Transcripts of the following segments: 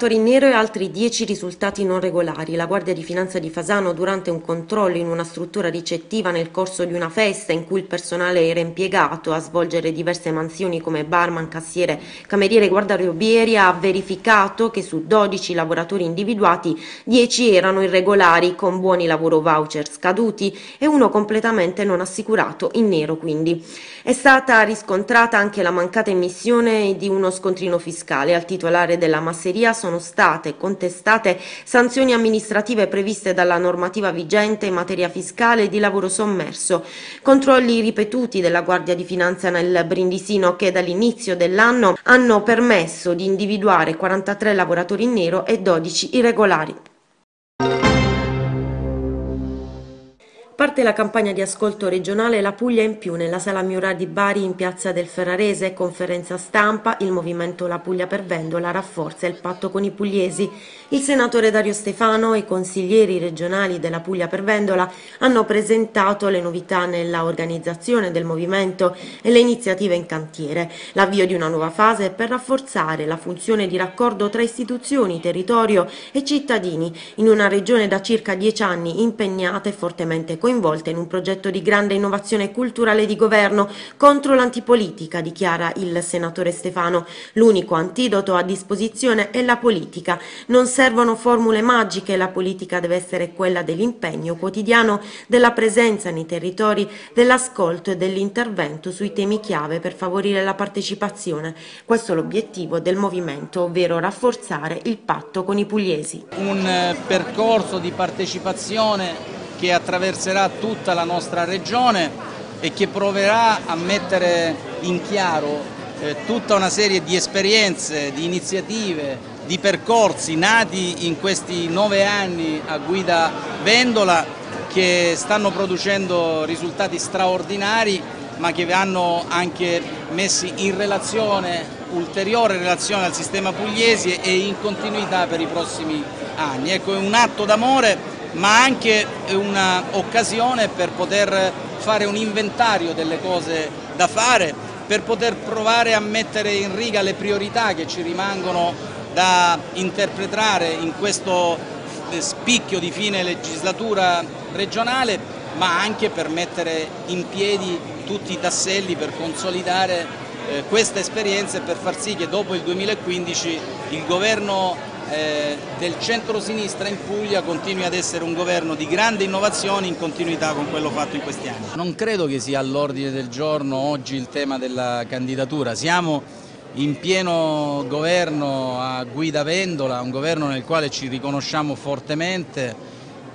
lavoratori in nero e altri 10 risultati non regolari. La Guardia di Finanza di Fasano durante un controllo in una struttura ricettiva nel corso di una festa in cui il personale era impiegato a svolgere diverse mansioni come barman, cassiere, cameriere e guardarobieri ha verificato che su 12 lavoratori individuati 10 erano irregolari con buoni lavoro voucher scaduti e uno completamente non assicurato in nero quindi. È stata riscontrata anche la mancata emissione di uno scontrino fiscale al titolare della masseria sono sono state contestate sanzioni amministrative previste dalla normativa vigente in materia fiscale e di lavoro sommerso, controlli ripetuti della Guardia di Finanza nel Brindisino che dall'inizio dell'anno hanno permesso di individuare 43 lavoratori in nero e 12 irregolari. Parte la campagna di ascolto regionale La Puglia in più nella sala Miura di Bari in piazza del Ferrarese, conferenza stampa, il movimento La Puglia per Vendola rafforza il patto con i pugliesi. Il senatore Dario Stefano e i consiglieri regionali della Puglia per Vendola hanno presentato le novità nella organizzazione del movimento e le iniziative in cantiere, l'avvio di una nuova fase per rafforzare la funzione di raccordo tra istituzioni, territorio e cittadini in una regione da circa dieci anni impegnata e fortemente coinvolta coinvolta in un progetto di grande innovazione culturale di governo contro l'antipolitica, dichiara il senatore Stefano. L'unico antidoto a disposizione è la politica. Non servono formule magiche, la politica deve essere quella dell'impegno quotidiano, della presenza nei territori, dell'ascolto e dell'intervento sui temi chiave per favorire la partecipazione. Questo è l'obiettivo del movimento, ovvero rafforzare il patto con i pugliesi. Un eh, percorso di partecipazione che attraverserà tutta la nostra regione e che proverà a mettere in chiaro eh, tutta una serie di esperienze, di iniziative, di percorsi nati in questi nove anni a guida Vendola che stanno producendo risultati straordinari ma che vanno anche messi in relazione, ulteriore relazione al sistema pugliese e in continuità per i prossimi anni. Ecco, è un atto d'amore ma anche un'occasione per poter fare un inventario delle cose da fare, per poter provare a mettere in riga le priorità che ci rimangono da interpretare in questo eh, spicchio di fine legislatura regionale, ma anche per mettere in piedi tutti i tasselli per consolidare eh, questa esperienza e per far sì che dopo il 2015 il governo eh, del centro-sinistra in Puglia continui ad essere un governo di grande innovazione in continuità con quello fatto in questi anni. Non credo che sia all'ordine del giorno oggi il tema della candidatura, siamo in pieno governo a guida Vendola, un governo nel quale ci riconosciamo fortemente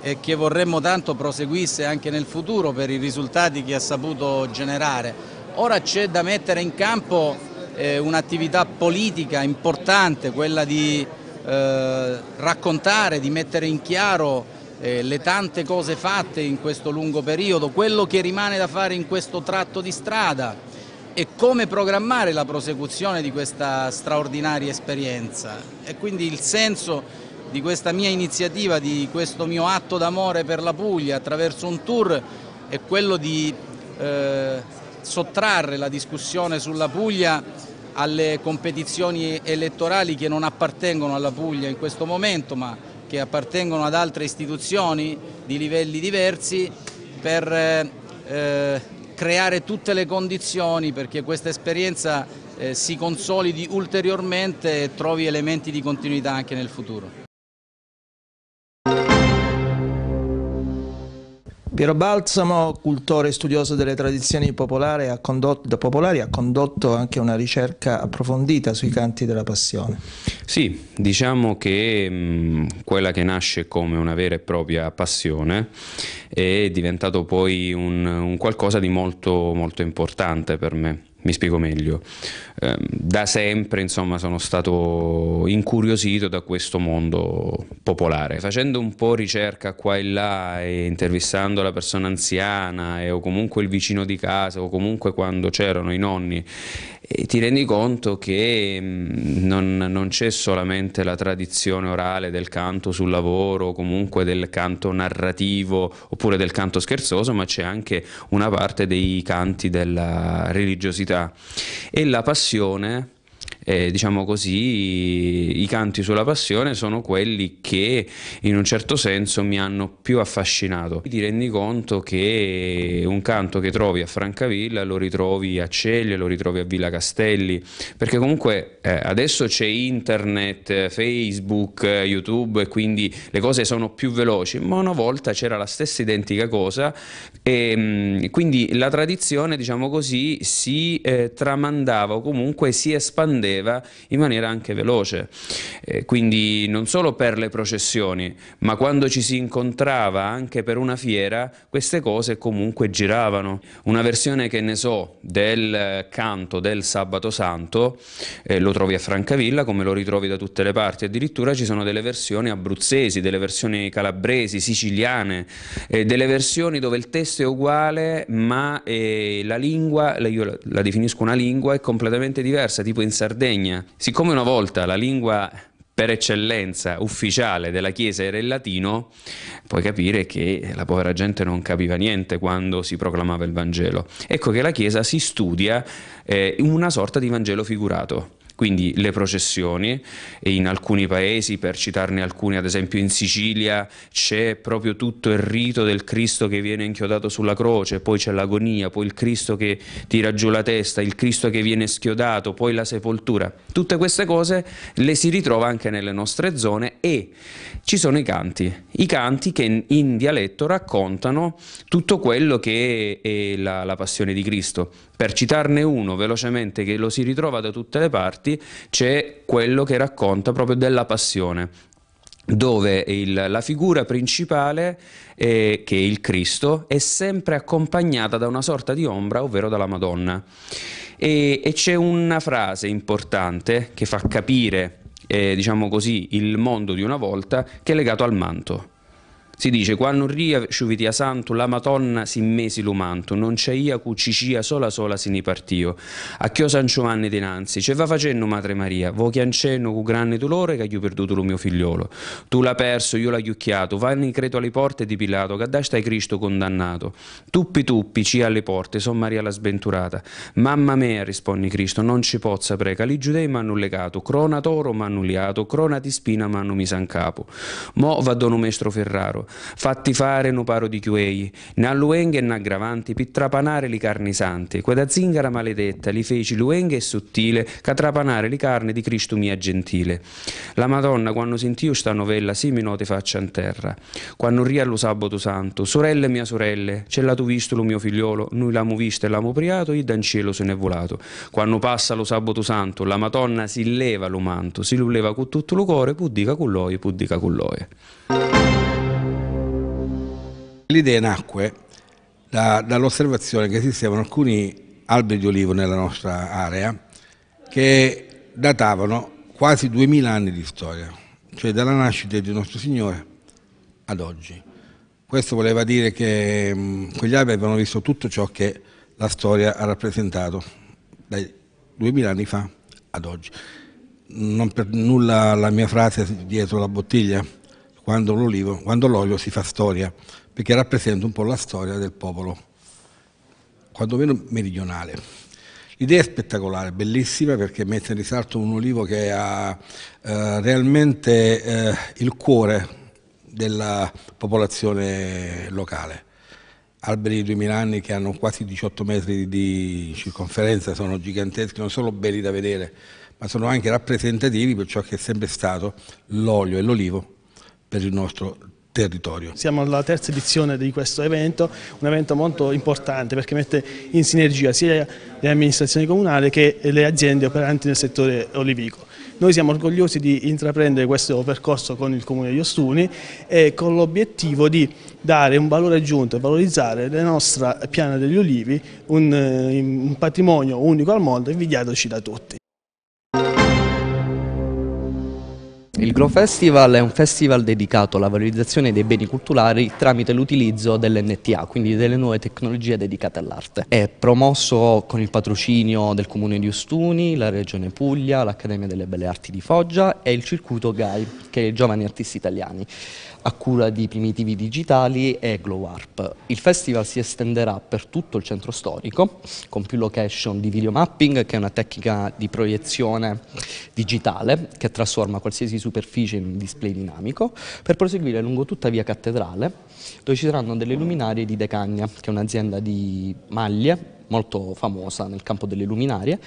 e che vorremmo tanto proseguisse anche nel futuro per i risultati che ha saputo generare. Ora c'è da mettere in campo eh, un'attività politica importante, quella di eh, raccontare, di mettere in chiaro eh, le tante cose fatte in questo lungo periodo, quello che rimane da fare in questo tratto di strada e come programmare la prosecuzione di questa straordinaria esperienza. E quindi il senso di questa mia iniziativa, di questo mio atto d'amore per la Puglia attraverso un tour è quello di eh, sottrarre la discussione sulla Puglia alle competizioni elettorali che non appartengono alla Puglia in questo momento ma che appartengono ad altre istituzioni di livelli diversi per eh, creare tutte le condizioni perché questa esperienza eh, si consolidi ulteriormente e trovi elementi di continuità anche nel futuro. Piero Balsamo, cultore e studioso delle tradizioni popolari ha, condotto, popolari, ha condotto anche una ricerca approfondita sui canti della passione. Sì, diciamo che mh, mm, quella che nasce come una vera e propria passione è diventato poi un, un qualcosa di molto, molto importante per me. Mi spiego meglio. Ehm, da sempre insomma, sono stato incuriosito da questo mondo popolare. Facendo un po' ricerca qua e là e intervistando la persona anziana e, o comunque il vicino di casa o comunque quando c'erano i nonni, eh, ti rendi conto che mm, non, non c'è solamente la tradizione orale del canto sul lavoro o comunque del canto narrativo oppure del canto scherzoso, ma c'è anche una parte dei canti della religiosità e la passione eh, diciamo così, i canti sulla passione sono quelli che in un certo senso mi hanno più affascinato. Ti rendi conto che un canto che trovi a Francavilla lo ritrovi a Ceglie, lo ritrovi a Villa Castelli, perché comunque eh, adesso c'è internet, Facebook, YouTube e quindi le cose sono più veloci, ma una volta c'era la stessa identica cosa e mh, mm, quindi la tradizione, diciamo così, si eh, tramandava o comunque si espandeva leva in maniera anche veloce, eh, quindi non solo per le processioni, ma quando ci si incontrava anche per una fiera, queste cose comunque giravano. Una versione che ne so del canto del Sabato Santo, eh, lo trovi a Francavilla come lo ritrovi da tutte le parti, addirittura ci sono delle versioni abruzzesi, delle versioni calabresi, siciliane, eh, delle versioni dove il testo è uguale ma eh, la lingua, io la definisco una lingua, è completamente diversa, tipo in Sardegna Sardegna. Siccome una volta la lingua per eccellenza ufficiale della Chiesa era il latino, puoi capire che la povera gente non capiva niente quando si proclamava il Vangelo. Ecco che la Chiesa si studia eh, una sorta di Vangelo figurato quindi le processioni e in alcuni paesi, per citarne alcuni, ad esempio in Sicilia c'è proprio tutto il rito del Cristo che viene inchiodato sulla croce, poi c'è l'agonia, poi il Cristo che tira giù la testa, il Cristo che viene schiodato, poi la sepoltura. Tutte queste cose le si ritrova anche nelle nostre zone e ci sono i canti, i canti che in dialetto raccontano tutto quello che è la, la passione di Cristo. Per citarne uno velocemente che lo si ritrova da tutte le parti, c'è quello che racconta proprio della passione dove il, la figura principale, è, che è il Cristo, è sempre accompagnata da una sorta di ombra, ovvero dalla Madonna. E, e c'è una frase importante che fa capire, eh, diciamo così, il mondo di una volta, che è legato al manto. Si dice, quando ria sciuvitia santo, la Madonna si mesi lumanto, non c'è ia cucicia sola sola si ne partio. A chio San Giovanni dinanzi, ce va facendo madre Maria, vo che ancenno cu grande dolore che gli ho perduto lo mio figliolo. Tu l'ha perso, io l'ha chiucchiato, vanni credo alle porte di Pilato, che da stai Cristo condannato. Tuppi tuppi, ci alle porte, son Maria la sventurata. Mamma mia, rispondi Cristo, non ci pozza preca, li giudei m'hanno legato, crona toro m'hanno liato, crona di spina m'hanno misa in capo. Mo va dono mestro Ferraro, fatti fare nu paro di chiuei, na luenghe e na gravanti, pi trapanare li carni santi, quella zingara maledetta li feci luenghe e sottile, che trapanare li carni di Cristo mia gentile. La Madonna, quando sentiu sta novella, si mi note faccia in terra, quando ria lo sabato santo, sorelle mia sorelle, ce l'ha tu visto lo mio figliolo, noi l'amo visto e l'amo priato, e dan cielo se n'è volato. Quando passa lo sabato santo, la Madonna si leva lo manto, si lo leva con tutto lo cuore, pudica con lui, pudica con lui. L'idea nacque da, dall'osservazione che esistevano alcuni alberi di olivo nella nostra area che datavano quasi 2000 anni di storia, cioè dalla nascita di nostro Signore ad oggi. Questo voleva dire che mh, mm, quegli alberi avevano visto tutto ciò che la storia ha rappresentato dai 2000 anni fa ad oggi. Non per nulla la mia frase dietro la bottiglia, quando l'olio si fa storia, perché rappresenta un po' la storia del popolo, quantomeno meridionale. L'idea è spettacolare, bellissima, perché mette in risalto un olivo che ha eh, realmente eh, il cuore della popolazione locale. Alberi di 2000 anni che hanno quasi 18 metri di circonferenza, sono giganteschi, non solo belli da vedere, ma sono anche rappresentativi per ciò che è sempre stato l'olio e l'olivo per il nostro territorio. Siamo alla terza edizione di questo evento, un evento molto importante perché mette in sinergia sia le amministrazioni comunali che le aziende operanti nel settore olivico. Noi siamo orgogliosi di intraprendere questo percorso con il Comune di Ostuni e con l'obiettivo di dare un valore aggiunto e valorizzare la nostra piana degli olivi, un, eh, un patrimonio unico al mondo invidiatoci da tutti. Il Grow Festival è un festival dedicato alla valorizzazione dei beni culturali tramite l'utilizzo dell'NTA, quindi delle nuove tecnologie dedicate all'arte. È promosso con il patrocinio del Comune di Ustuni, la Regione Puglia, l'Accademia delle Belle Arti di Foggia e il Circuito GAI, che è i Giovani Artisti Italiani, a cura di Primitivi Digitali e Glow Arp. Il festival si estenderà per tutto il centro storico, con più location di videomapping, che è una tecnica di proiezione digitale che trasforma qualsiasi superficie in un display dinamico, per proseguire lungo tutta via Cattedrale, dove ci saranno delle luminarie di Decagna, che è un'azienda di maglie molto famosa nel campo delle luminarie,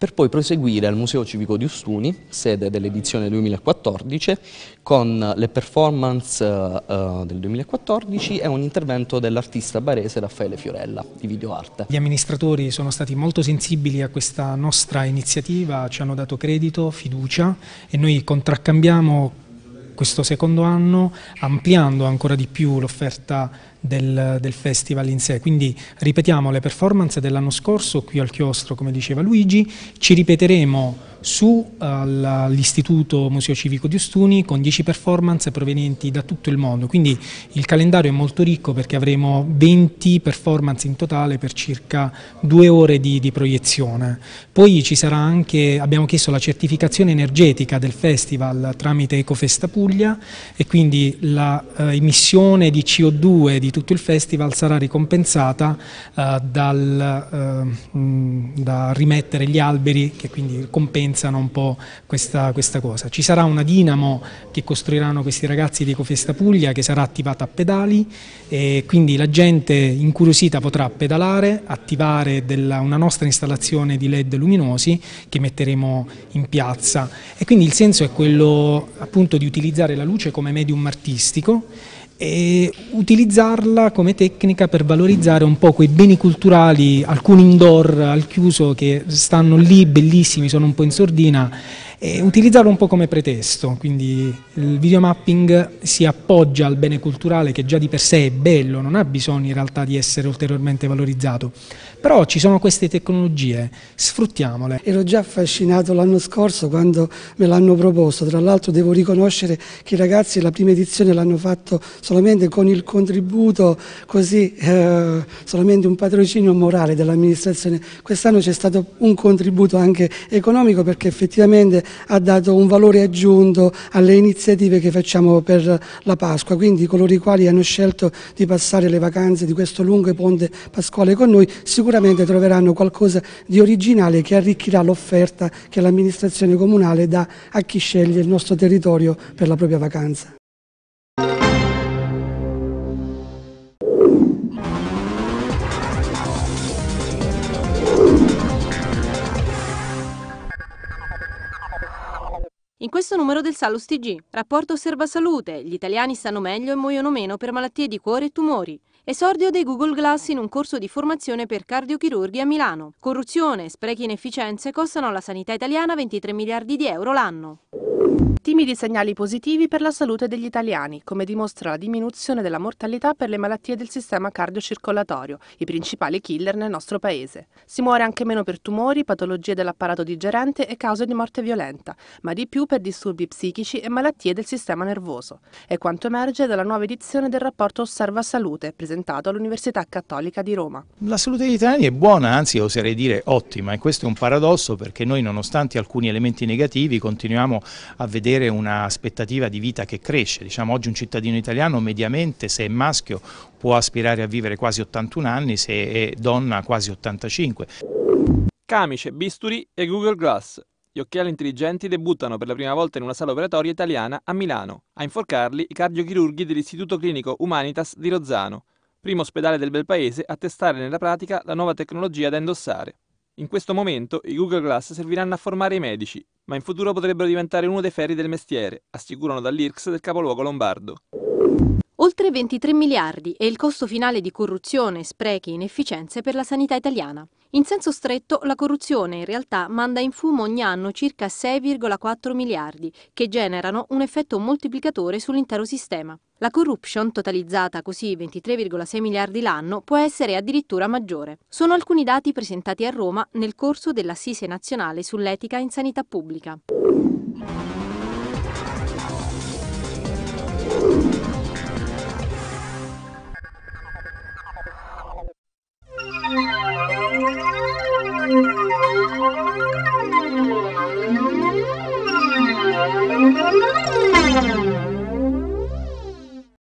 per poi proseguire al Museo Civico di Ustuni, sede dell'edizione 2014, con le performance uh, del 2014 e un intervento dell'artista barese Raffaele Fiorella di videoarte. Gli amministratori sono stati molto sensibili a questa nostra iniziativa, ci hanno dato credito, fiducia e noi contraccambiamo questo secondo anno ampliando ancora di più l'offerta del, del, festival in sé. Quindi ripetiamo le performance dell'anno scorso qui al chiostro, come diceva Luigi, ci ripeteremo sull'istituto uh, Museo Civico di Ostuni con 10 performance provenienti da tutto il mondo. Quindi il calendario è molto ricco perché avremo 20 performance in totale per circa due ore di, di proiezione. Poi ci sarà anche, abbiamo chiesto la certificazione energetica del festival tramite Ecofesta Puglia e quindi l'emissione eh, uh, di CO2, di di tutto il festival sarà ricompensata eh, dal, eh, mh, mm, da rimettere gli alberi che quindi compensano un po' questa, questa cosa. Ci sarà una dinamo che costruiranno questi ragazzi di Ecofesta Puglia che sarà attivata a pedali e quindi la gente incuriosita potrà pedalare, attivare della, una nostra installazione di led luminosi che metteremo in piazza e quindi il senso è quello appunto di utilizzare la luce come medium artistico e utilizzarla come tecnica per valorizzare un po' quei beni culturali, alcuni indoor al chiuso che stanno lì, bellissimi, sono un po' in sordina e utilizzarlo un po' come pretesto, quindi il videomapping si appoggia al bene culturale che già di per sé è bello, non ha bisogno in realtà di essere ulteriormente valorizzato, però ci sono queste tecnologie, sfruttiamole. Ero già affascinato l'anno scorso quando me l'hanno proposto, tra l'altro devo riconoscere che i ragazzi la prima edizione l'hanno fatto solamente con il contributo, così eh, solamente un patrocinio morale dell'amministrazione, quest'anno c'è stato un contributo anche economico perché effettivamente ha dato un valore aggiunto alle iniziative che facciamo per la Pasqua, quindi coloro i quali hanno scelto di passare le vacanze di questo lungo ponte pasquale con noi sicuramente troveranno qualcosa di originale che arricchirà l'offerta che l'amministrazione comunale dà a chi sceglie il nostro territorio per la propria vacanza. In questo numero del Salus TG, rapporto osserva Salute, gli italiani stanno meglio e muoiono meno per malattie di cuore e tumori. Esordio dei Google Glass in un corso di formazione per cardiochirurghi a Milano. Corruzione, sprechi e inefficienze costano alla sanità italiana 23 miliardi di euro l'anno. Timidi segnali positivi per la salute degli italiani, come dimostra la diminuzione della mortalità per le malattie del sistema cardiocircolatorio, i principali killer nel nostro paese. Si muore anche meno per tumori, patologie dell'apparato digerente e cause di morte violenta, ma di più per disturbi psichici e malattie del sistema nervoso. È quanto emerge dalla nuova edizione del rapporto Osserva Salute, presentato all'Università Cattolica di Roma. La salute degli italiani è buona, anzi oserei dire ottima, e questo è un paradosso perché noi nonostante alcuni elementi negativi continuiamo a vedere un'aspettativa di vita che cresce. Diciamo, oggi un cittadino italiano mediamente, se è maschio, può aspirare a vivere quasi 81 anni, se è donna quasi 85. Camice, bisturi e Google Glass. Gli occhiali intelligenti debuttano per la prima volta in una sala operatoria italiana a Milano. A inforcarli i cardiochirurghi dell'Istituto Clinico Humanitas di Rozzano, primo ospedale del bel paese a testare nella pratica la nuova tecnologia da indossare. In questo momento i Google Glass serviranno a formare i medici, ma in futuro potrebbero diventare uno dei ferri del mestiere, assicurano dall'IRCS del capoluogo lombardo oltre 23 miliardi è il costo finale di corruzione, sprechi e inefficienze per la sanità italiana. In senso stretto, la corruzione in realtà manda in fumo ogni anno circa 6,4 miliardi, che generano un effetto moltiplicatore sull'intero sistema. La corruption, totalizzata così 23,6 miliardi l'anno, può essere addirittura maggiore. Sono alcuni dati presentati a Roma nel corso dell'Assise nazionale sull'etica in sanità pubblica.